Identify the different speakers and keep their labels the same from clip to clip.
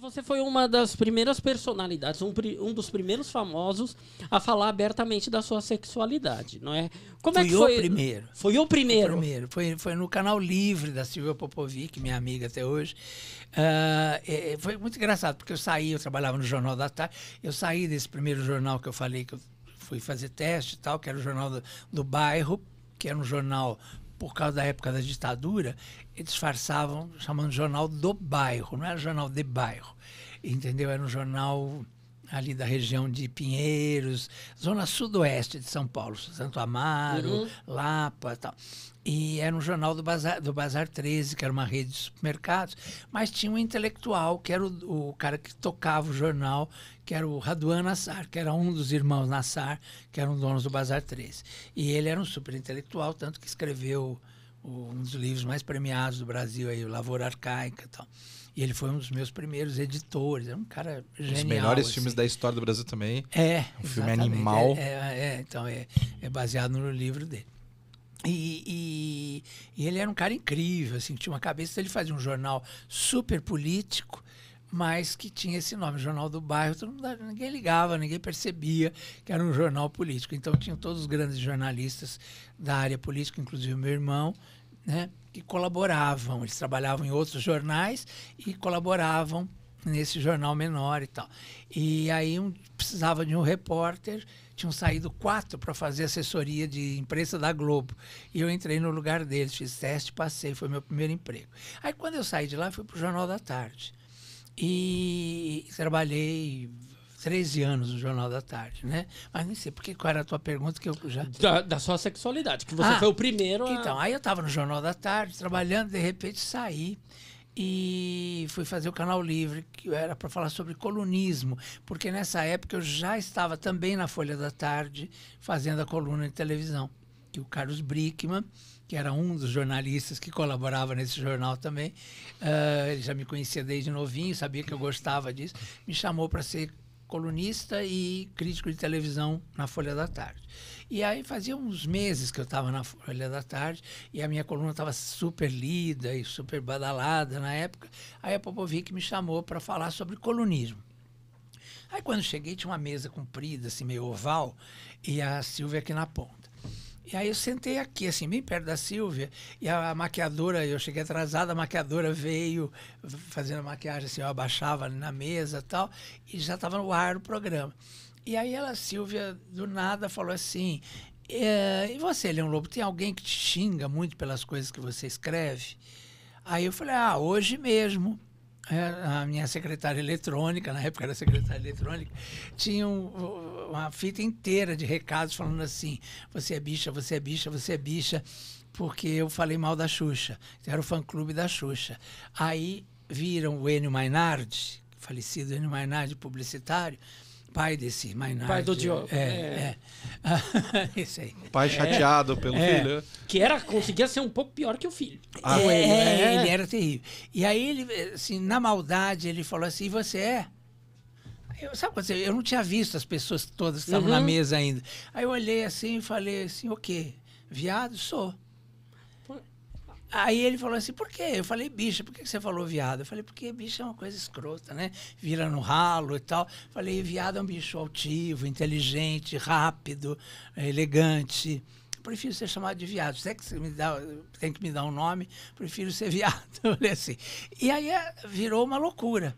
Speaker 1: você foi uma das primeiras personalidades, um, um, dos primeiros famosos a falar abertamente da sua sexualidade, não é? Como é que foi? o primeiro. Foi o primeiro. Foi, primeiro. Foi, foi no canal Livre da Silvia Popovic, minha amiga até hoje. Uh, é, foi muito engraçado, porque eu saí, eu trabalhava no Jornal da Tarde, eu saí desse primeiro jornal que eu falei que eu fui fazer teste e tal, que era o jornal do, do bairro, que era um jornal por causa da época da ditadura, eles disfarçavam chamando jornal do bairro, não era jornal de bairro, entendeu? Era um jornal ali da região de Pinheiros, zona sudoeste de São Paulo, Santo Amaro, uhum. Lapa e tal. E era um jornal do Bazar, do Bazar 13, que era uma rede de supermercados, mas tinha um intelectual, que era o, o cara que tocava o jornal, que era o Raduan Nassar, que era um dos irmãos Nassar, que eram donos do Bazar 13. E ele era um super intelectual, tanto que escreveu um dos livros mais premiados do Brasil aí, Lavoura Arcaica e tal. E ele foi um dos meus primeiros editores, é um cara genial. os melhores assim. filmes da história do Brasil também. É. Um filme animal. É, é, é então é, é, baseado no livro dele. E, e, e, ele era um cara incrível, assim, tinha uma cabeça, ele fazia um jornal super político, mas que tinha esse nome, Jornal do Bairro, mundo, ninguém ligava, ninguém percebia que era um jornal político. Então tinham todos os grandes jornalistas da área política, inclusive meu irmão, né, que colaboravam. Eles trabalhavam em outros jornais e colaboravam nesse jornal menor e tal. E aí um, precisava de um repórter, tinham saído quatro para fazer assessoria de imprensa da Globo. E eu entrei no lugar deles, fiz teste, passei, foi meu primeiro emprego. Aí quando eu saí de lá, fui para o Jornal da Tarde. E trabalhei 13 anos no Jornal da Tarde, né? Mas nem sei porque qual era a tua pergunta que eu já. Da, da sua sexualidade, que você ah, foi o primeiro a... Então, aí eu estava no Jornal da Tarde, trabalhando, de repente saí e fui fazer o Canal Livre, que era para falar sobre colunismo, porque nessa época eu já estava também na Folha da Tarde fazendo a coluna de televisão que o Carlos Brickman, que era um dos jornalistas que colaborava nesse jornal também, uh, ele já me conhecia desde novinho, sabia que eu gostava disso, me chamou para ser colunista e crítico de televisão na Folha da Tarde. E aí fazia uns meses que eu estava na Folha da Tarde e a minha coluna estava super lida e super badalada na época. Aí a Popovic me chamou para falar sobre colunismo. Aí quando cheguei tinha uma mesa comprida, assim, meio oval, e a Silvia aqui na ponta. E aí eu sentei aqui, assim, bem perto da Silvia, e a maquiadora, eu cheguei atrasada, a maquiadora veio fazendo a maquiagem, assim, eu abaixava na mesa tal, e já estava no ar o programa. E aí ela, Silvia, do nada falou assim, é, e você, Leão Lobo, tem alguém que te xinga muito pelas coisas que você escreve? Aí eu falei, ah, hoje mesmo. É, a minha secretária eletrônica, na época era secretária eletrônica, tinha um, uma fita inteira de recados falando assim: você é bicha, você é bicha, você é bicha, porque eu falei mal da Xuxa. Era o fã-clube da Xuxa. Aí viram o Enio Mainardi, falecido Enio Mainardi, publicitário, Pai desse nada Pai do é, Diogo. É, é. é. aí. Pai é. chateado é, pelo filho. Né? Que era, conseguia ser um pouco pior que o filho. Ah, ele, ah, é, né? ele era terrível. E aí ele, assim, na maldade, ele falou assim, e você é? Eu, sabe quando eu não tinha visto as pessoas todas que estavam uhum. na mesa ainda. Aí eu olhei assim e falei assim, o quê? Viado? Sou. Aí ele falou assim, por quê? Eu falei, bicha, por que você falou viado? Eu falei, porque bicho é uma coisa escrota, né? Vira no ralo e tal. Eu falei, viado é um bicho altivo, inteligente, rápido, elegante. Eu prefiro ser chamado de viado. Se é que você me dá, tem que me dar um nome, prefiro ser viado. Eu falei assim. E aí eh, virou uma loucura.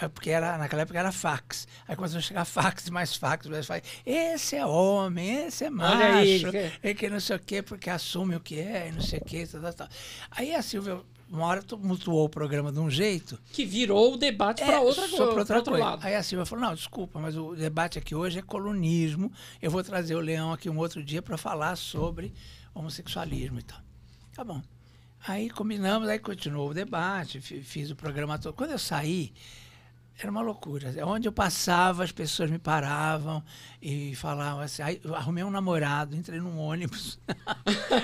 Speaker 1: É porque era, naquela época era fax. Aí começou a chegar fax, mais fax, mais fax. Esse é homem, esse é macho, aí, que... que não sei o quê, porque assume o que é, e não sei o quê, tal, tal, Aí a Silvia, uma hora, mutuou o programa de um jeito. Que virou o debate é, para outra coisa. para outro coisa. Lado. Aí a Silvia falou: não, desculpa, mas o debate aqui hoje é colunismo. Eu vou trazer o Leão aqui um outro dia para falar sobre homossexualismo e tal. Tá bom. Aí combinamos, aí continuou o debate, fiz o programa todo. Quando eu saí, era uma loucura. Onde eu passava, as pessoas me paravam e falavam assim. Aí, arrumei um namorado, entrei num ônibus.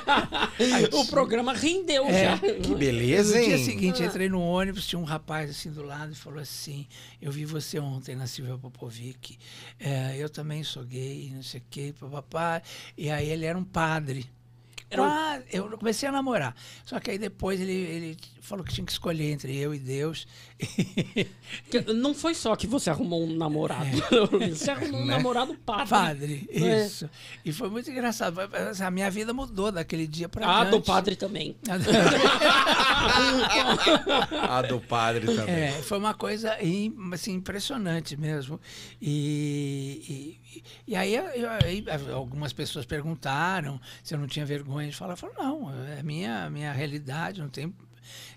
Speaker 1: o programa rendeu é, já. Que beleza, hein? No dia seguinte, entrei num ônibus, tinha um rapaz assim do lado e falou assim: Eu vi você ontem na Silvia Popovic. É, eu também sou gay, não sei o quê, papapá. E aí ele era um padre. Era... Ah, eu comecei a namorar. Só que aí depois ele, ele falou que tinha que escolher entre eu e Deus. Não foi só que você arrumou um namorado. É. Você arrumou um né? namorado padre. Padre, é. isso. E foi muito engraçado. Assim, a minha vida mudou daquele dia para Ah, diante. do padre também. a do padre também. É, foi uma coisa assim, impressionante mesmo. E, e, e aí, aí, algumas pessoas perguntaram se eu não tinha vergonha de falar. Eu falei, não, é minha, minha realidade, não tem.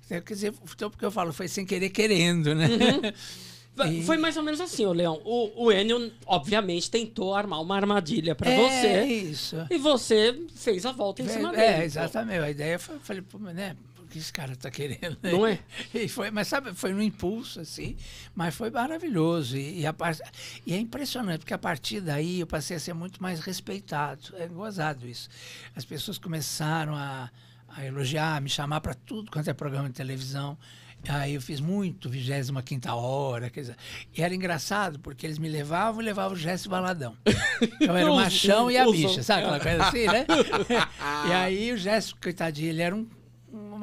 Speaker 1: Quer dizer, então porque eu falo, foi sem querer querendo, né? Uhum. E... Foi mais ou menos assim, ô Leão. O, o Enio, obviamente, tentou armar uma armadilha para é, você. É isso. E você fez a volta em é, cima dele. É, exatamente. A ideia foi, falei, né? que esse cara está querendo? Né? Não é? E foi, mas sabe, foi no impulso, assim, mas foi maravilhoso. E, e, a, e é impressionante, porque a partir daí eu passei a ser muito mais respeitado. É gozado isso. As pessoas começaram a, a elogiar, a me chamar para tudo quanto é programa de televisão. Aí eu fiz muito, 25 quinta hora, quer dizer, e era engraçado, porque eles me levavam e levavam o Jesse Baladão. Então era o então, machão e a então, bicha, sabe aquela coisa assim, né? e aí o Jesse, coitadinho, ele era um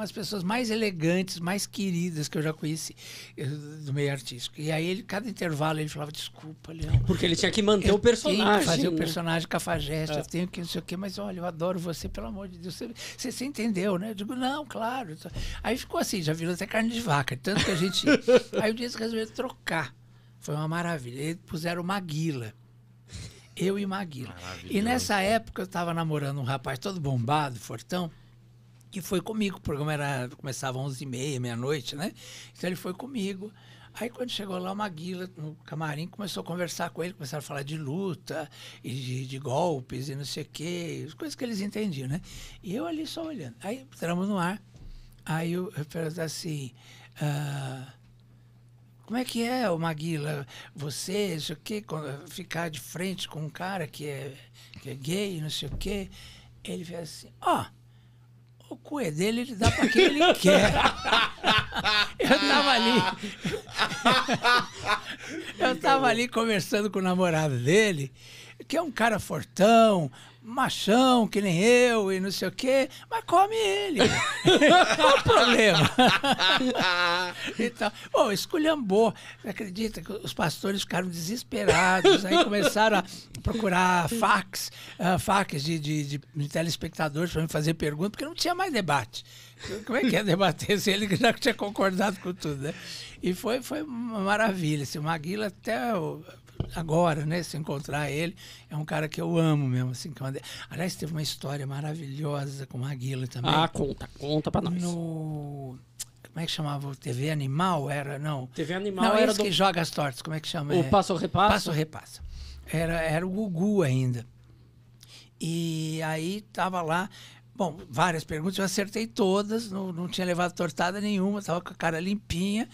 Speaker 1: umas pessoas mais elegantes, mais queridas que eu já conheci eh, do meio artístico. E aí, ele, cada intervalo, ele falava, desculpa, Leão. Porque ele tinha que manter o personagem. Tenho fazer né? o personagem cafajeste, é. eu tenho que não sei o quê, mas olha, eu adoro você, pelo amor de Deus. Você, você, entendeu, né? Eu digo, não, claro. Aí ficou assim, já virou até carne de vaca. Tanto que a gente... aí o Dias resolveu trocar. Foi uma maravilha. Eles puseram Maguila. Eu e Maguila. E nessa época eu estava namorando um rapaz todo bombado, fortão, que foi comigo. O programa era, começava às 11h30, meia-noite, né? Então ele foi comigo. Aí quando chegou lá, o Maguila, no camarim, começou a conversar com ele, começaram a falar de luta, e de, de golpes, e não sei o quê, coisas que eles entendiam, né? E eu ali só olhando. Aí entramos no ar, aí eu, eu perguntei assim, ah, como é que é, o Maguila, você, não sei o quê, ficar de frente com um cara que é, que é gay, não sei o quê? Ele fez assim, ó... Oh, o cu é dele, ele dá pra quem ele quer. Eu tava ali. Eu tava ali conversando com o namorado dele, que é um cara fortão, machão, que nem eu, e não sei o quê, mas come ele. Qual o problema? então, bom, esculhambou. Acredita que os pastores ficaram desesperados, aí começaram a procurar fax, uh, fax de, de, de, de telespectadores para me fazer pergunta, porque não tinha mais debate. Como é que ia debater se ele já tinha concordado com tudo, né? E foi, foi uma maravilha. Assim, o Maguila até agora, né? Se encontrar ele, é um cara que eu amo mesmo, assim. Que é eu... Aliás, teve uma história maravilhosa com o Maguila também. Ah, conta, conta pra nós. No... Como é que chamava? TV Animal? Era, não. TV Animal não, era do... que joga as tortas, como é que chama? O é, Passo Repassa? Passo Repassa. Era, era o Gugu ainda. E aí tava lá... Bom, várias perguntas, eu acertei todas, não, não tinha levado tortada nenhuma, estava com a cara limpinha.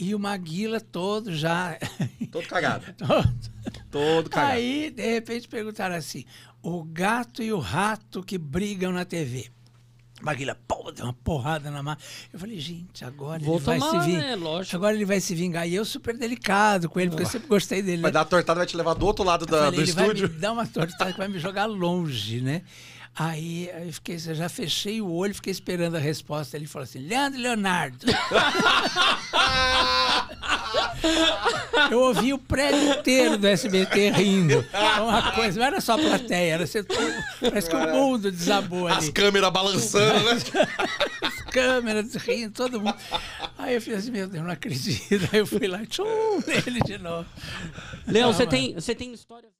Speaker 1: E o Maguila todo já. Todo cagado. todo... todo cagado. Aí, de repente, perguntaram assim: o gato e o rato que brigam na TV. Maguila, pô, deu uma porrada na mão. Eu falei, gente, agora Vou ele vai se vingar. Né? Agora ele vai se vingar. E eu super delicado com ele, porque eu sempre gostei dele. Né? Vai dar uma tortada, vai te levar do outro lado da, falei, do ele estúdio. Vai me dar uma tortada que vai me jogar longe, né? Aí eu, fiquei, eu já fechei o olho, fiquei esperando a resposta. Ele falou assim: Leandro Leonardo. eu ouvi o prédio inteiro do SBT rindo. Uma coisa, não era só plateia, era ser, parece que o mundo desabou ali. As câmeras balançando, né? As câmeras rindo, todo mundo. Aí eu falei assim: meu Deus, não acredito. Aí eu fui lá, tchum, nele de novo. Léo, você tem, você tem história.